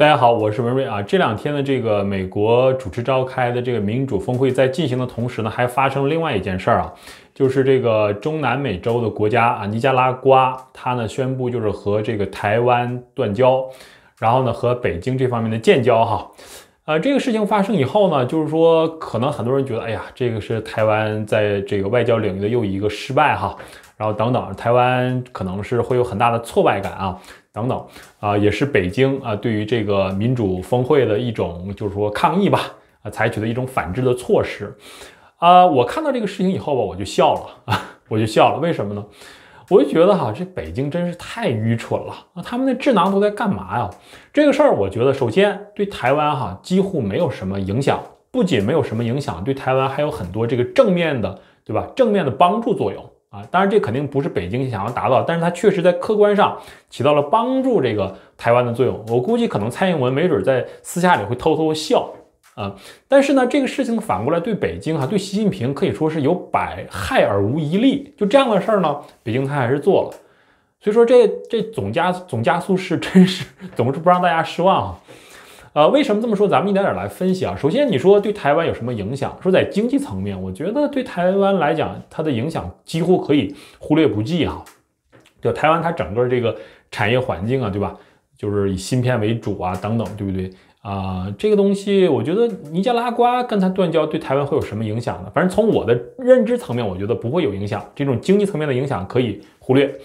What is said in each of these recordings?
大家好，我是文瑞啊。这两天的这个美国主持召开的这个民主峰会，在进行的同时呢，还发生另外一件事儿啊，就是这个中南美洲的国家啊，尼加拉瓜，它呢宣布就是和这个台湾断交，然后呢和北京这方面的建交哈。呃，这个事情发生以后呢，就是说可能很多人觉得，哎呀，这个是台湾在这个外交领域的又一个失败哈。然后等等，台湾可能是会有很大的挫败感啊，等等啊，也是北京啊对于这个民主峰会的一种就是说抗议吧啊，采取的一种反制的措施啊。我看到这个事情以后吧，我就笑了啊，我就笑了。为什么呢？我就觉得哈，这北京真是太愚蠢了啊！他们的智囊都在干嘛呀？这个事儿，我觉得首先对台湾哈几乎没有什么影响，不仅没有什么影响，对台湾还有很多这个正面的，对吧？正面的帮助作用。啊，当然这肯定不是北京想要达到，但是它确实在客观上起到了帮助这个台湾的作用。我估计可能蔡英文没准在私下里会偷偷笑啊，但是呢，这个事情反过来对北京哈，对习近平可以说是有百害而无一利。就这样的事儿呢，北京他还是做了，所以说这这总加总加速是真是总 是不让大家失望啊。呃，为什么这么说？咱们一点点来分析啊。首先，你说对台湾有什么影响？说在经济层面，我觉得对台湾来讲，它的影响几乎可以忽略不计啊。就台湾它整个这个产业环境啊，对吧？就是以芯片为主啊，等等，对不对？啊，这个东西，我觉得尼加拉瓜跟它断交对台湾会有什么影响呢？反正从我的认知层面，我觉得不会有影响。这种经济层面的影响可以忽略。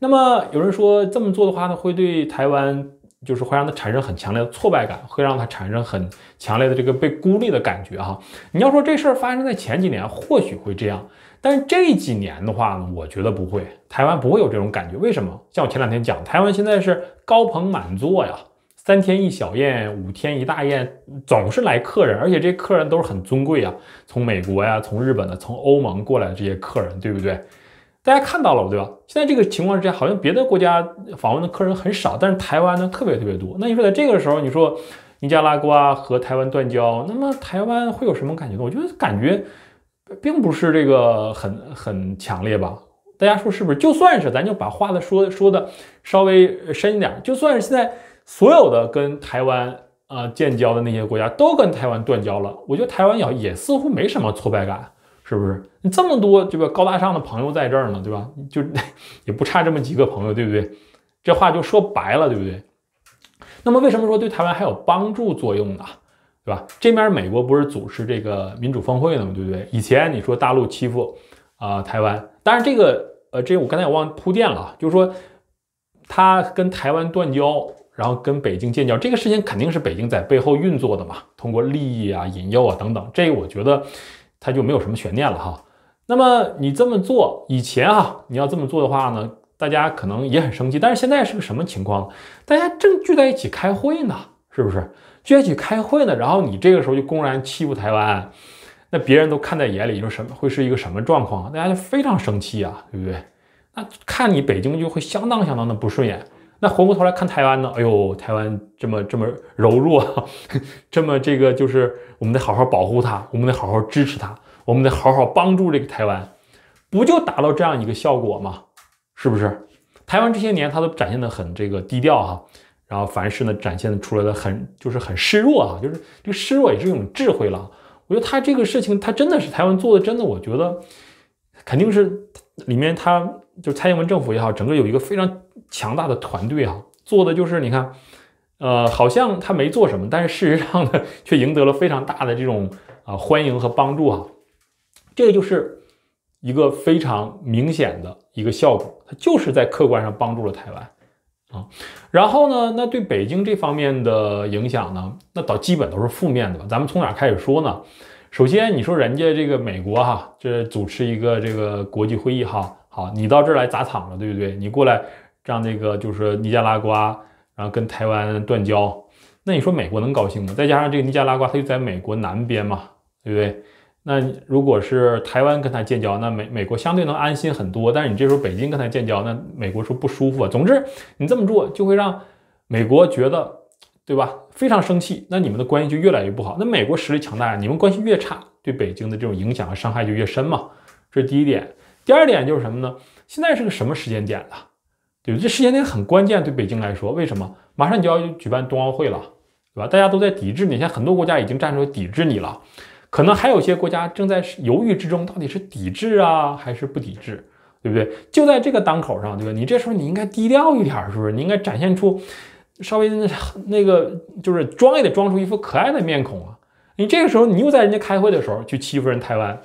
那么有人说这么做的话呢，会对台湾？就是会让他产生很强烈的挫败感，会让他产生很强烈的这个被孤立的感觉哈。你要说这事儿发生在前几年，或许会这样，但是这几年的话呢，我觉得不会，台湾不会有这种感觉。为什么？像我前两天讲，台湾现在是高朋满座呀，三天一小宴，五天一大宴，总是来客人，而且这客人都是很尊贵啊，从美国呀、从日本的、从欧盟过来的这些客人，对不对？大家看到了对吧？现在这个情况之下，好像别的国家访问的客人很少，但是台湾呢特别特别多。那你说在这个时候，你说尼加拉瓜和台湾断交，那么台湾会有什么感觉呢？我觉得感觉，并不是这个很很强烈吧？大家说是不是？就算是咱就把话的说说的稍微深一点，就算是现在所有的跟台湾啊建交的那些国家都跟台湾断交了，我觉得台湾也也似乎没什么挫败感。是不是你这么多这个高大上的朋友在这儿呢，对吧？就 也不差这么几个朋友，对不对？这话就说白了，对不对？那么为什么说对台湾还有帮助作用呢？对吧？这面美国不是主持这个民主峰会呢吗？对不对？以前你说大陆欺负啊台湾，当然这个呃，这我刚才也忘铺垫了，就是说他跟台湾断交，然后跟北京建交，这个事情肯定是北京在背后运作的嘛，通过利益啊、引诱啊等等，这我觉得。他就没有什么悬念了哈。那么你这么做以前哈，你要这么做的话呢，大家可能也很生气。但是现在是个什么情况？大家正聚在一起开会呢，是不是？聚在一起开会呢，然后你这个时候就公然欺负台湾，那别人都看在眼里，就什么？会是一个什么状况大家就非常生气啊，对不对？那看你北京就会相当相当的不顺眼。那回过头来看台湾呢？哎呦，台湾这么这么柔弱，这么这个就是我们得好好保护它，我们得好好支持它，我们得好好帮助这个台湾，不就达到这样一个效果吗？是不是？台湾这些年他都展现的很这个低调哈，然后凡事呢展现出来的很就是很示弱啊，就是这个示弱也是一种智慧了。我觉得他这个事情他真的是台湾做的，真的我觉得肯定是。里面他就是蔡英文政府也好，整个有一个非常强大的团队啊，做的就是你看，呃，好像他没做什么，但是事实上呢，却赢得了非常大的这种啊欢迎和帮助啊，这个就是一个非常明显的一个效果，他就是在客观上帮助了台湾啊。然后呢，那对北京这方面的影响呢，那倒基本都是负面的吧。咱们从哪开始说呢？首先，你说人家这个美国哈，这主持一个这个国际会议哈，好，你到这儿来砸场了，对不对？你过来让这个就是尼加拉瓜，然后跟台湾断交，那你说美国能高兴吗？再加上这个尼加拉瓜，它就在美国南边嘛，对不对？那如果是台湾跟他建交，那美美国相对能安心很多。但是你这时候北京跟他建交，那美国说不舒服啊。总之，你这么做就会让美国觉得。对吧？非常生气，那你们的关系就越来越不好。那美国实力强大，你们关系越差，对北京的这种影响和伤害就越深嘛。这是第一点。第二点就是什么呢？现在是个什么时间点了？对，这时间点很关键，对北京来说。为什么？马上就要举办冬奥会了，对吧？大家都在抵制你，现在很多国家已经站出来抵制你了，可能还有些国家正在犹豫之中，到底是抵制啊还是不抵制，对不对？就在这个当口上，对吧？你这时候你应该低调一点，是不是？你应该展现出。稍微 那个就是装也得装出一副可爱的面孔啊！你这个时候你又在人家开会的时候去欺负人台湾，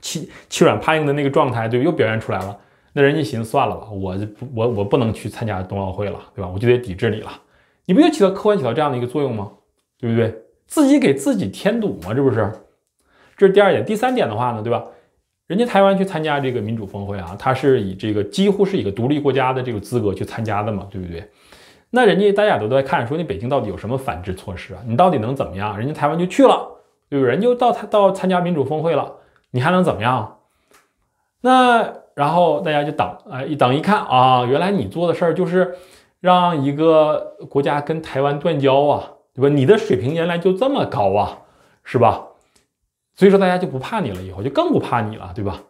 欺欺软怕硬的那个状态，对，又表现出来了。那人家寻思，算了吧，我我我不能去参加冬奥会了，对吧？我就得抵制你了，你不就起到客观起到这样的一个作用吗？对不对？自己给自己添堵嘛，这不是？这是第二点。第三点的话呢，对吧？人家台湾去参加这个民主峰会啊，他是以这个几乎是一个独立国家的这个资格去参加的嘛，对不对？那人家大家都在看，说你北京到底有什么反制措施啊？你到底能怎么样？人家台湾就去了，有人就到他到参加民主峰会了，你还能怎么样？那然后大家就哎，啊，等一看啊，原来你做的事儿就是让一个国家跟台湾断交啊，对吧？你的水平原来就这么高啊，是吧？所以说大家就不怕你了，以后就更不怕你了，对吧？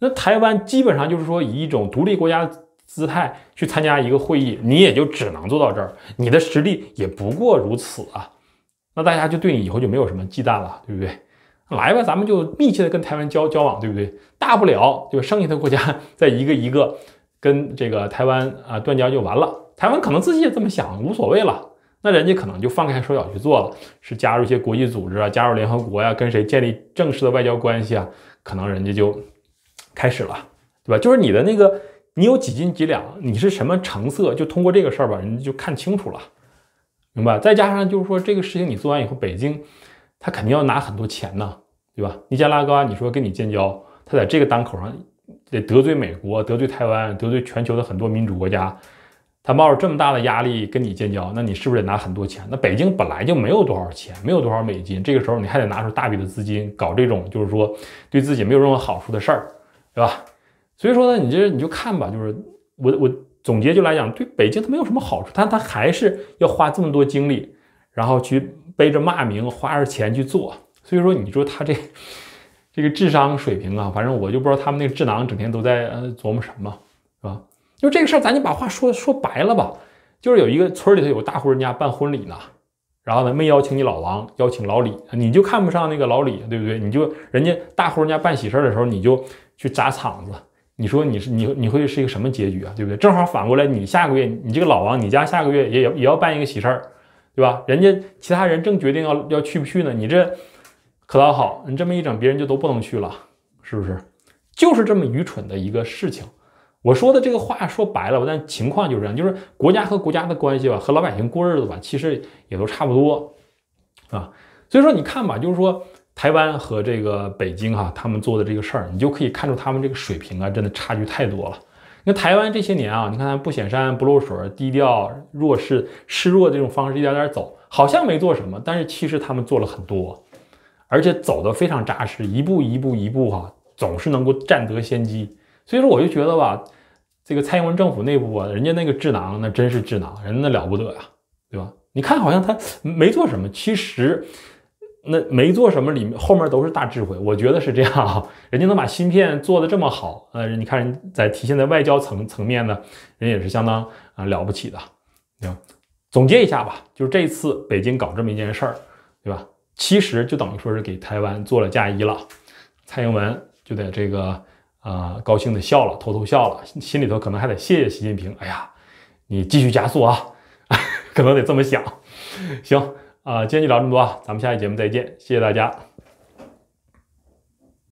那台湾基本上就是说以一种独立国家。姿态去参加一个会议，你也就只能做到这儿，你的实力也不过如此啊。那大家就对你以后就没有什么忌惮了，对不对？来吧，咱们就密切的跟台湾交交往，对不对？大不了就剩下的国家再一个一个跟这个台湾啊断交就完了。台湾可能自己也这么想，无所谓了。那人家可能就放开手脚去做了，是加入一些国际组织啊，加入联合国呀，跟谁建立正式的外交关系啊，可能人家就开始了，对吧？就是你的那个。你有几斤几两？你是什么成色？就通过这个事儿吧，人家就看清楚了，明白？再加上就是说，这个事情你做完以后，北京他肯定要拿很多钱呢，对吧？尼加拉瓜，你说跟你建交，他在这个档口上得得罪美国、得罪台湾、得罪全球的很多民主国家，他冒着这么大的压力跟你建交，那你是不是得拿很多钱？那北京本来就没有多少钱，没有多少美金，这个时候你还得拿出大笔的资金搞这种就是说对自己没有任何好处的事儿，对吧？所以说呢，你这你就看吧，就是我我总结就来讲，对北京它没有什么好处，但它还是要花这么多精力，然后去背着骂名，花着钱去做。所以说，你说他这这个智商水平啊，反正我就不知道他们那个智囊整天都在呃琢磨什么，是吧？就这个事儿，咱就把话说说白了吧。就是有一个村里头有大户人家办婚礼呢，然后呢没邀请你老王，邀请老李，你就看不上那个老李，对不对？你就人家大户人家办喜事的时候，你就去砸场子。你说你是你你会是一个什么结局啊？对不对？正好反过来，你下个月你这个老王，你家下个月也也也要办一个喜事儿，对吧？人家其他人正决定要要去不去呢，你这可倒好，你这么一整，别人就都不能去了，是不是？就是这么愚蠢的一个事情。我说的这个话说白了，但情况就是这样，就是国家和国家的关系吧，和老百姓过日子吧，其实也都差不多，啊。所以说你看吧，就是说。台湾和这个北京哈，他们做的这个事儿，你就可以看出他们这个水平啊，真的差距太多了。那台湾这些年啊，你看不显山不露水，低调弱势示弱这种方式一点点走，好像没做什么，但是其实他们做了很多，而且走的非常扎实，一步一步一步哈，总是能够占得先机。所以说，我就觉得吧，这个蔡英文政府内部啊，人家那个智囊那真是智囊，人家那了不得呀，对吧？你看好像他没做什么，其实。那没做什么，里面后面都是大智慧，我觉得是这样。啊，人家能把芯片做的这么好，呃，你看人在体现在外交层层面呢，人也是相当啊了不起的，行。总结一下吧，就是这次北京搞这么一件事儿，对吧？其实就等于说是给台湾做了嫁衣了。蔡英文就得这个啊高兴的笑了，偷偷笑了，心里头可能还得谢谢习近平。哎呀，你继续加速啊，可能得这么想。行。啊，今天就聊这么多啊，咱们下期节目再见，谢谢大家。